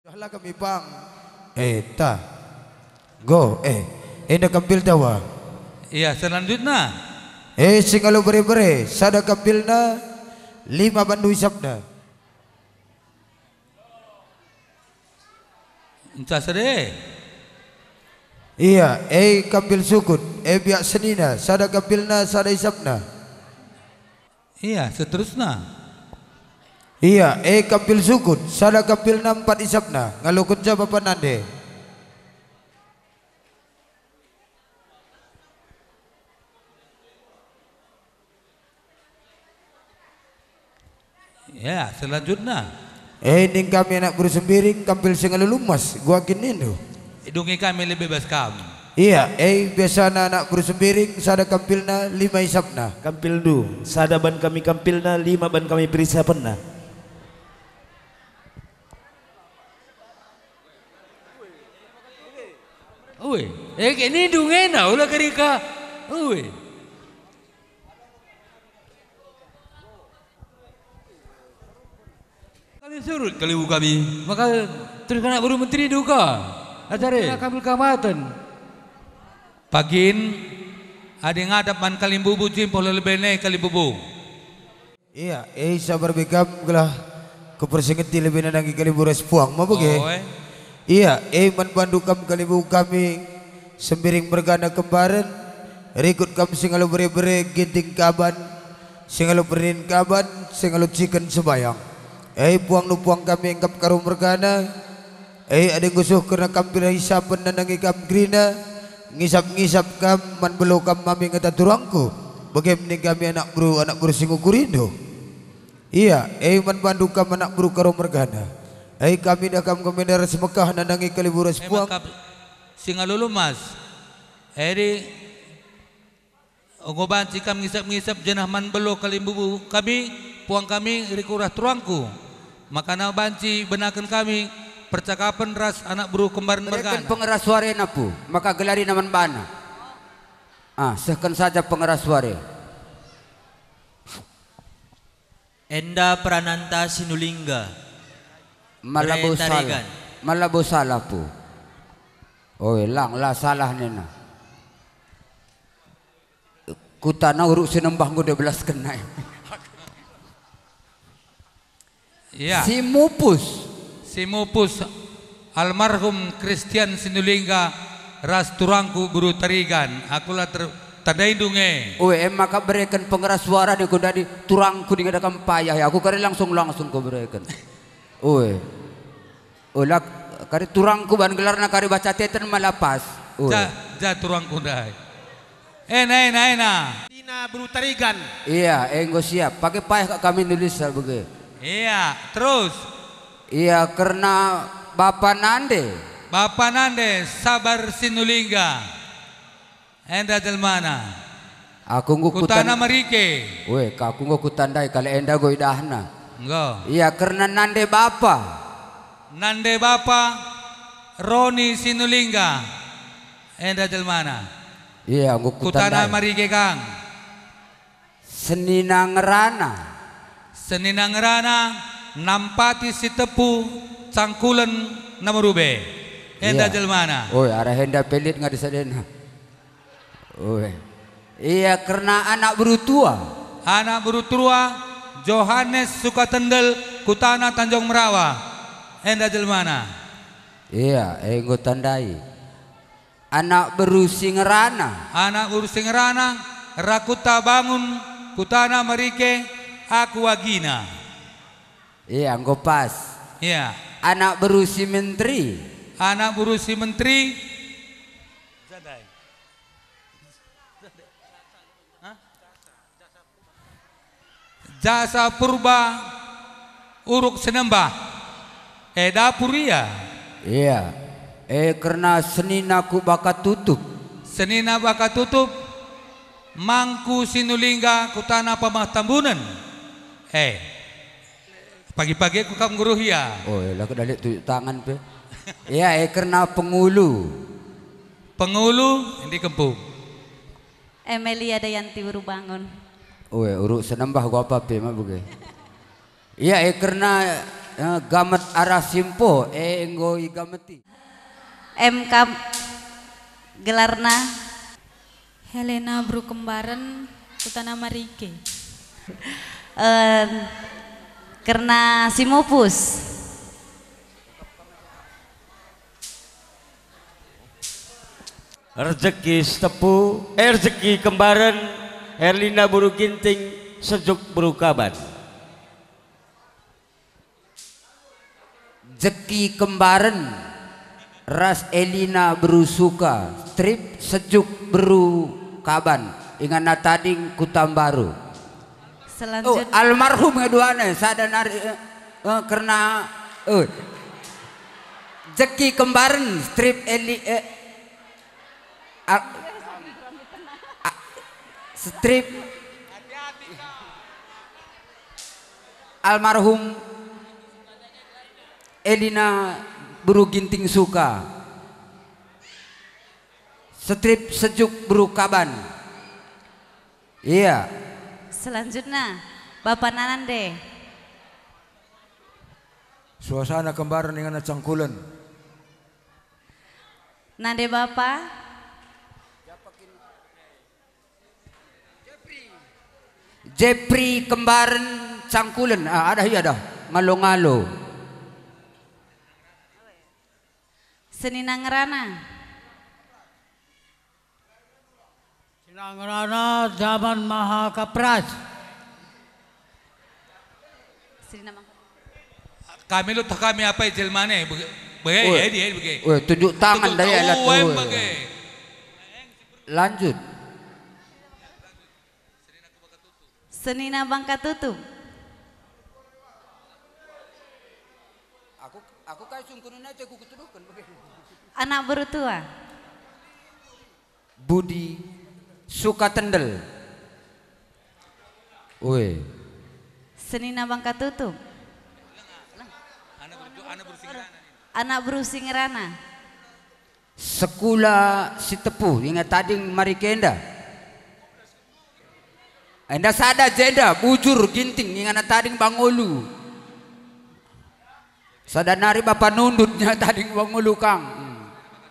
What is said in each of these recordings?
Dahlah kami bang. Eh, ta, Go eh. ini eh, kapil dawa. Iya selanjutnya. Eh singalu beri beri. Sada kapilna lima bandu sabda. Entah sere. Iya, eh kapil sukun, eh biak senina, sada kapilna, sada isapna. Iya, seterusnya. Iya, eh kapil sukun, sada kapil nampat isapna, ngalukun sa apa nande. Ya, selanjutnya. Eh, ini kami anak bersembiri, kampil sengalu lumas, gua kini tuh. Hidungi kami lebih bebas kamu. Iya, eh biasa anak guru bersembiri, sada kampilna lima isapna. Kampil du, sada ban kami kampilna lima ban kami pernah. Eh ini dungena ulah kerika, Uwe. Kali surut kali kami. Maka terus kena buru menteri duka. Acara. Kami kamatan. Pagin ada ngadap man kalimbubu jimpo lebih naik kalimbubu. Iya, eh sabar bekap gelah kepersengeti lebih nanangi kali buras mau bagai. Oh, eh. Iya, eh man bandukam kali kami sembiring bergana kembaran rikut kam singalu beri ginting kaban singalu berin kaban singalu cikan sebayang eh buang nu buang kami engkap karum bergana eh ada gusuh kerana kam bila hisapan dan ngikap gerina ngisap-ngisap kam man belok kam mami ngata turangku bagaimana kami anak guru anak guru singu kurindo iya eh man bandu kam anak guru karum bergana eh kami dah kam kami semekah nandangi kaliburas buang Singa mas, Eri Ogoban cikam ngisap-ngisap jenah man belo kalimbubu kami puang kami rikurah tuangku makana banci benakan kami percakapan ras anak buru kembar mereka pengeras suara napu maka gelari naman bana ah sehkan saja pengeras suara Enda Prananta Sinulingga Malabosala Malabosala pu Oh lang lah salah nena. Kutana nah, uruk sinembah gue belas kenai. Ya. Si Mupus. Si Mupus almarhum Christian Sinulinga ras turangku guru terigan akulah ter tadai dunge oh maka berikan pengeras suara di kuda di turangku dengan payah ya aku kari langsung langsung ku berikan oh eh. oh lak kari turangku ban gelarna kari baca teten malapas ja ja turangku dai ena ena ena tina brutarigan iya enggo siap pakai payah kami nulis begitu iya terus iya karena bapak nande bapak nande sabar sinulinga enda jelmana mana aku ngu kutana merike we kaku ngu kutandai kali enda go idahna Enggak. Iya karena nande bapak Nande Bapa Roni Sinulinga Enda eh, Jelmana Iya nguk kutana mari kang Seninang Rana, Seninang Rana Nampati si tepu Cangkulen namurube Enda eh, iya. Jelmana Oi arah henda pelit nggak disadena Oi Iya karena anak berutua Anak berutua Johannes Sukatendel Kutana Tanjung Merawa Enda jelmana. Iya, ego eh, tandai. Anak berusi ngerana. Anak berusi ngerana. Rakuta bangun. Kutana merike. Aku wagina. Iya, anggo pas. Iya. Anak berusi menteri. Anak berusi menteri. Zadai. Jasa Purba Uruk Senembah Eda Puria. Iya. Eh karena senina ku bakat tutup. Senina bakat tutup. Mangku Sinulinga kutana pamah tambunan. Eh. Pagi-pagi ya. oh, iya, aku kam Oh, ya aku dalek tangan pe. Iya, eh karena pengulu. Pengulu ini kempung. Emelia Dayanti uru bangun. Oh, ya, uru senembah gua apa pe mah buge. Iya, eh karena Eh, gamet arah simpo eh, enggo i gameti. MK gelarna Helena Bru kembaran, Putana Marike eh karena Simopus rezeki setepu eh, rezeki kembaran Herlina Buru Ginting sejuk Buru Kaban Zeki kembaran Ras Elina Berusuka Strip Sejuk Beru Kaban Ingat natading Kutambaru Selanjutnya oh, Almarhum keduanya sadar nari eh, eh, Karena eh, Zeki Kembaren Strip Eli eh, al, a, Strip Almarhum Elina eh, Buru Ginting Suka Strip Sejuk Buru Kaban Iya Selanjutnya Bapak Nanande Suasana kembaran dengan cangkulen Nande Bapak Jepri kembaran cangkulen ah, ada ya dah malongalo Seninangrana. Seninangrana zaman Maha Kapras. Kami lu kami apa jelmane? mana? Bagai, ya, dia bagai. Weh, tunjuk tangan dari alat Lanjut. Senina Bangka Tutup. Aku aku sungkunin aja, cek kutudukan bagaimana? Anak bertua. Budi tendel, Woi. Senina Bangka Tutup. Anak berusing rana. Sekula si tepu ingat tadi mari kenda. Anda sada jeda bujur ginting ingat tadi bangolu. nari bapak nundutnya tadi bangulu kang.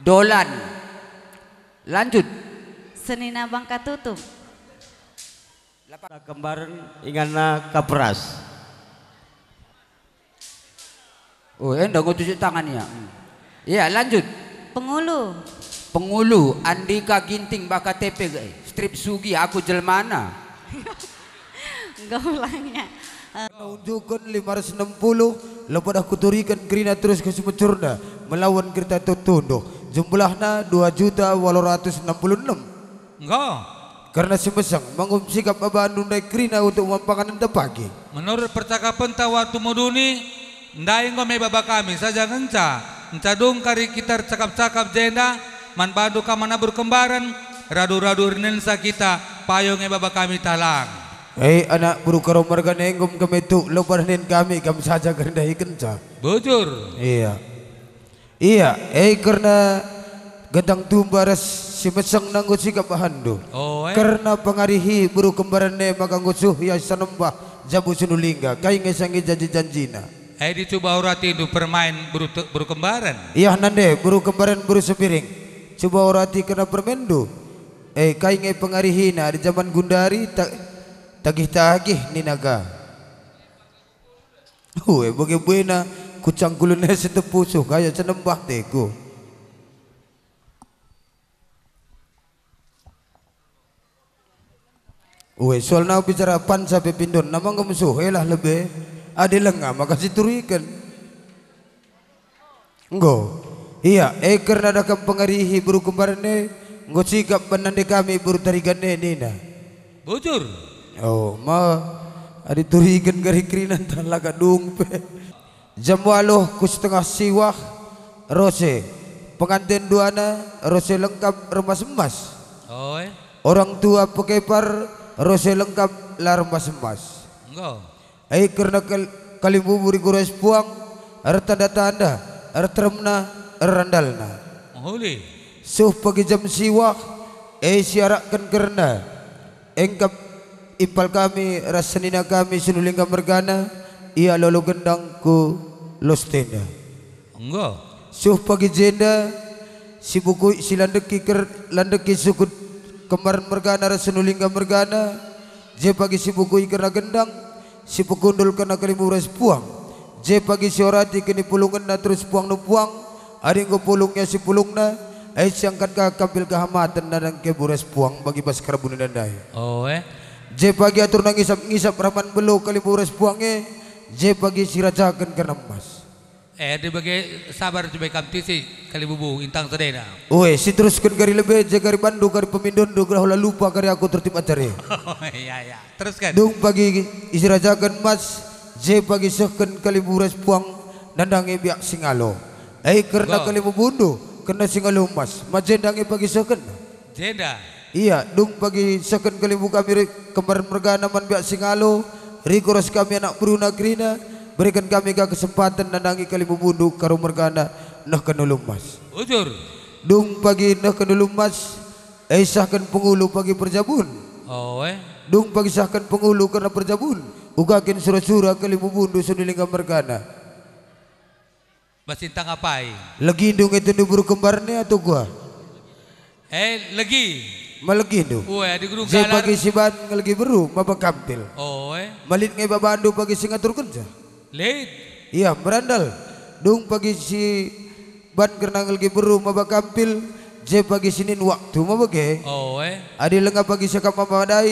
Dolan. Lanjut. Senina bangka tutup. Kembaran ingana Kapras, Oh, enggak gue cuci tangan ya. Iya, lanjut. Pengulu. Pengulu Andika Ginting baka TP eh, strip sugi aku jelmana. Enggak ulangnya. Unjukkan 560 lepas aku turikan kerina terus ke semacurna melawan kereta tertunduk jumlahnya 2 juta waluratus 66 enggak karena semeseng mangum sikap abah nundai untuk mampakan anda pagi menurut percakapan tawatu muduni ndai me baba kami saja ngenca ncadung kari kita cakap-cakap jenda man badu kamana berkembaran radu-radu nensa kita payonge baba kami talang Hei anak buru karo marga nenggum kami tu lebar nen kami kami saja kerendai kenca. Bujur. Iya. Iya, eh karena Gendang tumbaras si meseng nanggut sikap bahando. Oh, eh. Karena pengarihi buru kembarane maka ngusuh ya sanembah jabu sunulinga. Kai ngesangi janji janjina. Eh dicoba urati itu permain buru, buru kembaran. Iya nande buru kembaran buru sepiring. Coba urati kena permendo. Eh kai nge pengarihi na di zaman gundari tagih tagih ninaga. Hue bagaimana kucang gulune setepusuh kaya senembah tego Uwe soalnya bicara pan sampai pindun nama kamu suhelah lebih ada lengah makasih turikan engko iya eker nada kam pengarihi buru kembarne engko sikap penande kami buru tarigane nina bujur oh ma ada turikan gari krinan talaga dungpe Jamwaluh ku setengah siwah Rose Pengantin duana Rose lengkap remas emas Orang tua pekepar Rose lengkap lar remas emas Enggak Eh karena kal kalimbu buri gores puang Ertanda-tanda Ertremna Erandalna er Mahuli Suh pagi jam siwah Eh siarakkan karena Engkap ipal kami rasenina kami sunuling bergana ia lalu gendangku lostena. Enggak. Suh pagi jenda si buku si landeki ker landeki suku kemar mergana rasunulingga mergana je pagi si buku ikera gendang si pekundul kena kerimu res puang je pagi si orati kini pulungan na terus puang nu puang ada pulungnya si pulungna Eh siangkan ka kabil kehamatan dan keburas puang bagi baskar bunuh dan dai. Oh eh. Je pagi atur nangisap ngisap raman belu kali buras puang eh je bagi sirajakan ke emas eh di bagi sabar coba kamti si kali bubu intang sedena oi si teruskan kari lebih je kari bandu kari pemindun do lah lupa kari aku tertib acari oh iya iya teruskan dung bagi sirajakan emas je bagi seken kali buras puang nandangi biak singalo eh karena kali bubundu kena singalo emas majendangi bagi seken. jeda Iya, dung bagi second kali buka mirip kembar merga naman biak singalo Rikuros kami anak peruna kerina Berikan kami ke kesempatan Nandangi kali bunduk karum merkanda Nah kenulum mas Ujur Dung pagi nah kenulum mas Esahkan pengulu pagi perjabun Oh eh Dung pagi sahkan pengulu karena perjabun Ugakin surah-surah kalimu bunduk sunilingga merkanda Masintang apai Lagi dung itu nubur kembarnya atau gua Eh lagi Malegi tu. Weh di gurung kalar. Si pagi ngelegi beru kampil. Oh eh. Malit ngai bagi pagi singatur kerja. Late. Iya berandal. Dung pagi si ban kerenang ngelegi beru bapak kampil. Je bagi sinin waktu mabak eh. Oh eh. Adi lengah pagi sekap Saya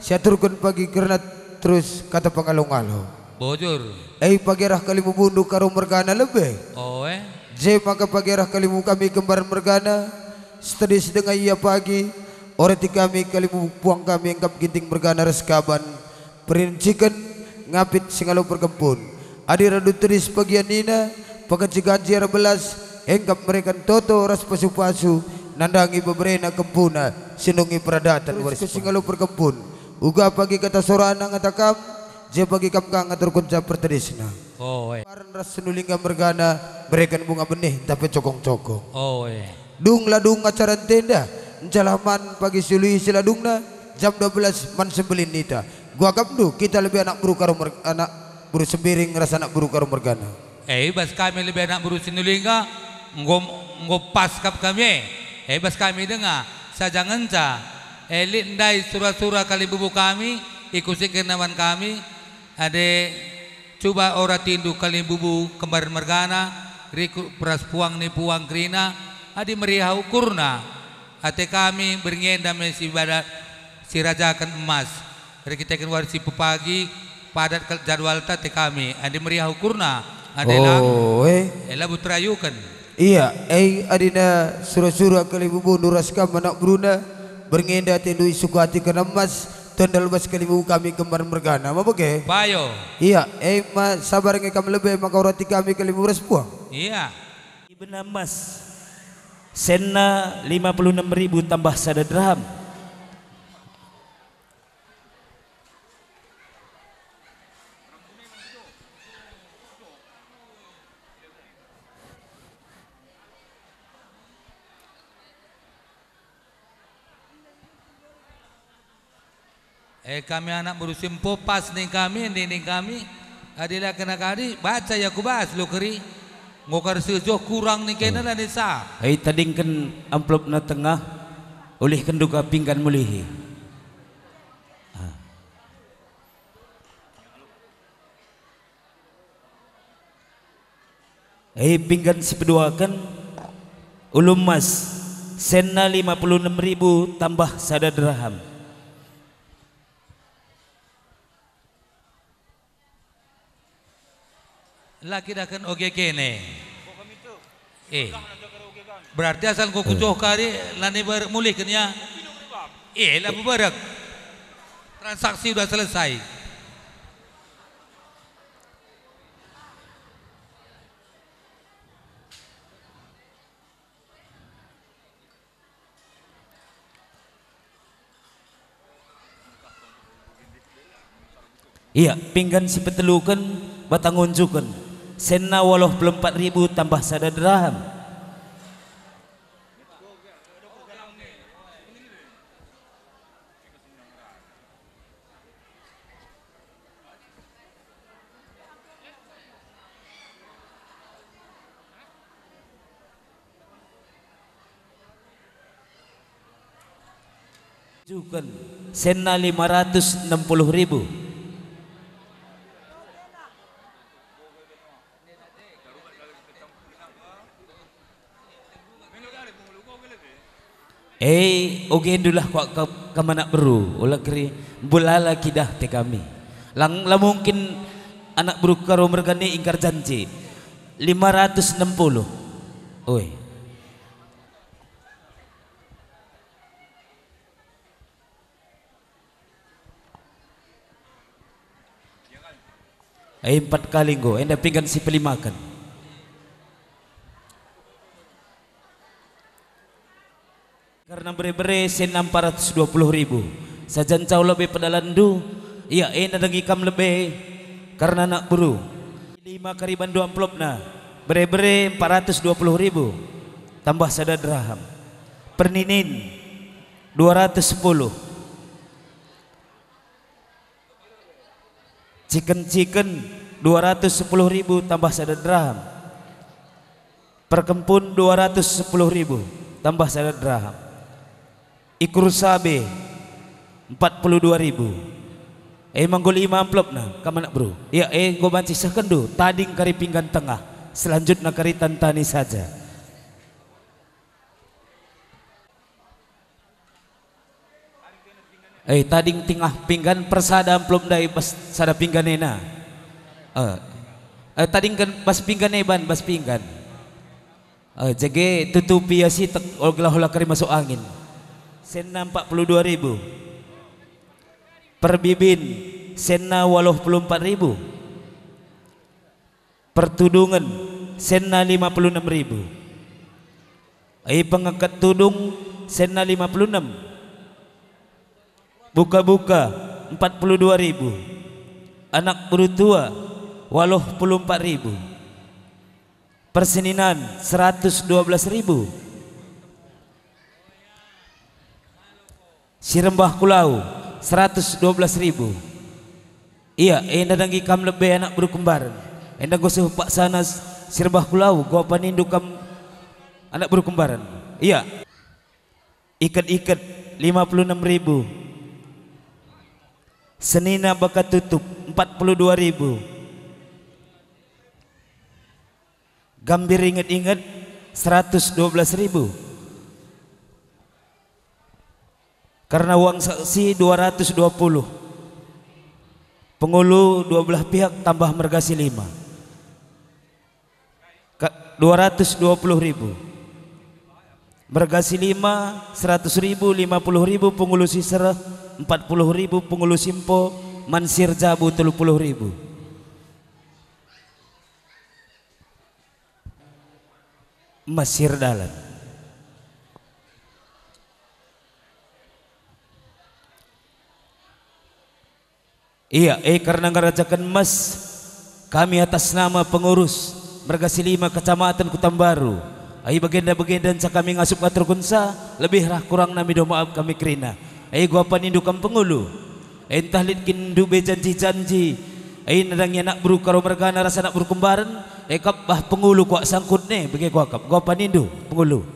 Siaturkan pagi kerana terus kata pengalung-alung. Bojor. Eh rah kalimu bundu karung mergana lebih. Oh eh. Je maka pagerah kalimu kami kembar mergana. setelah sedengah ia pagi oreti kami kalimu puang kami engkap ginting bergana reskaban perincikan ngapit singalu perkempun adira duturis bagian nina pengencikan jir belas engkap mereka toto ras pasu-pasu nandangi beberena kempuna sinungi peradatan waris singalu perkebun uga pagi kata sorana ngatakam je pagi kapkang ngatur kunca pertedisna oh eh paran ras bergana mereka bunga benih tapi cokong-cokong oh eh dung ladung acara tenda jalaman pagi sului siladungna jam 12 man sembelin nita gua gabdu kita lebih anak buru karo anak buru sembiring rasa anak buru karo mergana eh bas kami lebih anak buru sinulinga ngom ngopas kap kami eh, eh bas kami dengar saja ngenca elit eh, dai surah-surah kali bubu kami ikusi kenawan kami ade coba ora tindu kali bubu kembar mergana riku peras puang ni puang krina adi meriah ukurna Hati kami beringindah mesi ibadat sirajakan emas. Dari kita akan warisi pepagi padat jadwal tati kami. Andi meriah ukurna. Adela, oh, eh. Ela butrayukan. Iya, eh adina surah-surah kalibu nuraskam anak bruna beringindah tindui suku hati kena emas tondal mas kalibu kami kemar mergana apa ke? Payo. Iya, eh ma sabar ngai kami lebih maka roti kami kalibu respuang. Iya. Ibn Abbas Senna ribu tambah sada dirham. Eh kami anak berusim popas nih kami, nih nih kami. Adilah kena kari baca ya kubas lu keri ngokar sejo kurang nih kena lah desa hei tadingkan amplop na tengah oleh kenduka pinggan mulihi Hei ah. pinggan sepeduakan Ulum mas Sena lima puluh enam ribu tambah sadar deraham laki dakan oge kene. Eh. Kan? Berarti asal kau kucuh kari lani bermulih kenya. Eh, lah berak. Transaksi udah selesai. Iya, pinggan sepetelukan batangunjukan. Sena walau belum empat ribu tambah sada dirham. Juga Sena puluh ribu. oge dulah kwa ke, ke mana beru ulah keri bulala kidah te kami lang lah mungkin anak beru karo mergani ingkar janji 560 oi empat kali go, enda pingan si pelimakan. bere-bere sen 620 ribu. Sajan cau lebih pedalandu, iya enak eh, lagi kam lebih karena nak buru. Lima kariban dua amplop na, bere-bere 420 ribu, tambah sada dirham. Perninin 210. Chicken-chicken 210 ribu tambah sada dirham. Perkempun 210 ribu tambah sada dirham puluh 42 ribu. Eh manggul lima amplop na, nak bro. Ya eh gue banci sekendo, tading kari pinggan tengah. Selanjutnya kari tantani saja. Eh tading tingah pinggan persada amplop dari pas sada pinggan ena. Eh, eh tading kan pas pinggan eban bas pinggan. Eh jage tutupi ya sitek olgalah hola kari masuk angin. Senna 42 ribu Perbibin Senna waluh 44 ribu Pertudungan Senna 56 ribu Ai pengekat tudung Senna 56 Buka-buka 42 ribu Anak berutua Waluh 44 ribu Perseninan 112 ribu Sirembah Kulau 112 ribu Iya enda danggi kam lebih enak berkembar Enda gosuh pak sanas Sirembah Kulau gua panindu kam anak berkembaran Iya Ikat-ikat 56 ribu Senina bakat tutup 42 ribu Gambir ingat-ingat 112 ribu Karena uang saksi 220. Pengulu dua belah pihak tambah mergasi 5. 220 ribu. Mergasi 5, 100 ribu, 50 ribu, pengulu sisera 40 ribu, pengulu simpo, mansir jabu 30 ribu. Mesir dalam. Iya, eh karena ngerajakan mas kami atas nama pengurus Mergasi lima kecamatan Kutambaru. Ai bagenda-bagenda dan kami ngasup atur kunsa lebih rah kurang nami do maaf kami kerina. eh gua panindukam pengulu. Entah lid kindu be janji-janji. eh nadangnya nak berukar, karo mergana rasa nak kembaran. Eh kap bah pengulu kuak sangkut ne bagi gua kap gua panindu pengulu.